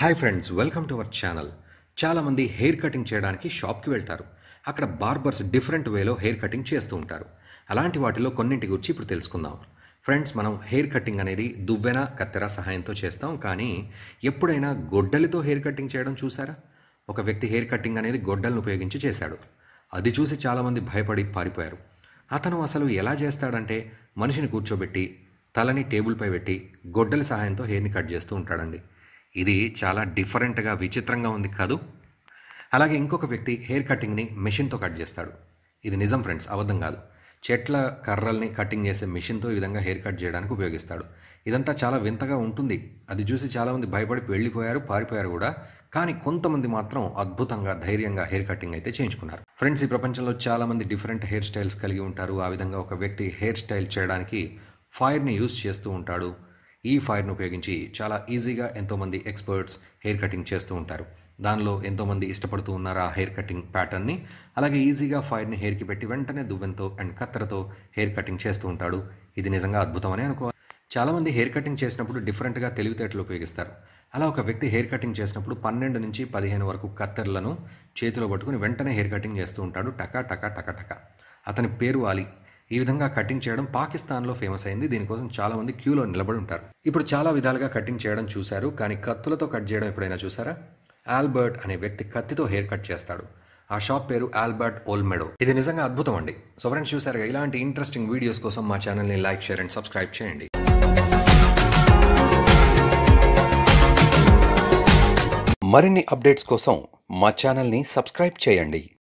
hi friends welcome to our channel చాలామంది hair cutting చేయడానికి షాప్కి వెళ్తారు అక్కడ బార్బర్స్ డిఫరెంట్ వేలో హెయిర్ కటింగ్ చేస్తూ ఉంటారు అలాంటి వాటిలో కొన్నింటి గురించి ఇప్పుడు తెలుసుకుందాం ఫ్రెండ్స్ మనం హెయిర్ కటింగ్ అనేది దువ్వెన కత్తెర సహాయంతో చేస్తాం కానీ ఎప్పుడైనా గొడ్డలితో హెయిర్ కటింగ్ చేయడం చూసారా ఒక వ్యక్తి హెయిర్ కటింగ్ అనేది గొడ్డలను ఉపయోగించి చేశాడు అది చూసి చాలామంది భయపడి పారిపోయారు అతను అసలు ఎలా చేస్తాడంటే మనిషిని కూర్చోబెట్టి తలని టేబుల్పై పెట్టి గొడ్డలి సహాయంతో హెయిర్ని కట్ చేస్తూ ఉంటాడండి ఇది చాలా డిఫరెంట్గా విచిత్రంగా ఉంది కాదు అలాగే ఇంకొక వ్యక్తి హెయిర్ కటింగ్ని మెషిన్తో కట్ చేస్తాడు ఇది నిజం ఫ్రెండ్స్ అబద్ధం కాదు చెట్ల కర్రల్ని కటింగ్ చేసే మెషిన్తో ఈ విధంగా హెయిర్ కట్ చేయడానికి ఉపయోగిస్తాడు ఇదంతా చాలా వింతగా ఉంటుంది అది చూసి చాలామంది భయపడి వెళ్ళిపోయారు పారిపోయారు కూడా కానీ కొంతమంది మాత్రం అద్భుతంగా ధైర్యంగా హెయిర్ కటింగ్ అయితే చేయించుకున్నారు ఫ్రెండ్స్ ఈ ప్రపంచంలో చాలామంది డిఫరెంట్ హెయిర్ స్టైల్స్ కలిగి ఉంటారు ఆ విధంగా ఒక వ్యక్తి హెయిర్ స్టైల్ చేయడానికి ఫైర్ని యూస్ చేస్తూ ఉంటాడు ఈ ఫైర్ను ఉపయోగించి చాలా ఈజీగా ఎంతోమంది ఎక్స్పర్ట్స్ హెయిర్ కటింగ్ చేస్తూ ఉంటారు దానిలో ఎంతోమంది ఇష్టపడుతూ ఉన్నారు ఆ హెయిర్ కటింగ్ ప్యాటర్న్ని అలాగే ఈజీగా ఫైర్ని హెయిర్కి పెట్టి వెంటనే దువ్వెంతో అండ్ కత్తెరతో హెయిర్ కటింగ్ చేస్తూ ఉంటాడు ఇది నిజంగా అద్భుతమని అనుకోవాలి చాలామంది హెయిర్ కటింగ్ చేసినప్పుడు డిఫరెంట్గా తెలివితేటలు ఉపయోగిస్తారు అలా ఒక వ్యక్తి హెయిర్ కటింగ్ చేసినప్పుడు పన్నెండు నుంచి పదిహేను వరకు కత్తెరలను చేతిలో పట్టుకుని వెంటనే హెయిర్ కటింగ్ చేస్తూ ఉంటాడు టకా టకా టకా టకా అతని పేరు అలీ ఈ విధంగా కటింగ్ చేయడం పాకిస్తాన్లో ఫేమస్ అయింది దీనికోసం చాలామంది క్యూలో నిలబడి ఉంటారు ఇప్పుడు చాలా విధాలుగా కటింగ్ చేయడం చూశారు కానీ కత్తులతో కట్ చేయడం ఎప్పుడైనా చూసారా ఆల్బర్ట్ అనే వ్యక్తి కత్తితో హెయిర్ కట్ చేస్తాడు ఆ షాప్ పేరు ఆల్బర్ట్ ఓల్మెడో ఇది నిజంగా అద్భుతం అండి సో ఫ్రెండ్స్ చూసారుగా ఇలాంటి ఇంట్రెస్టింగ్ వీడియోస్ కోసం మా ఛానల్ని లైక్ షేర్ అండ్ సబ్స్క్రైబ్ చేయండి మరిన్ని అప్డేట్స్ కోసం మా ఛానల్ని సబ్స్క్రైబ్ చేయండి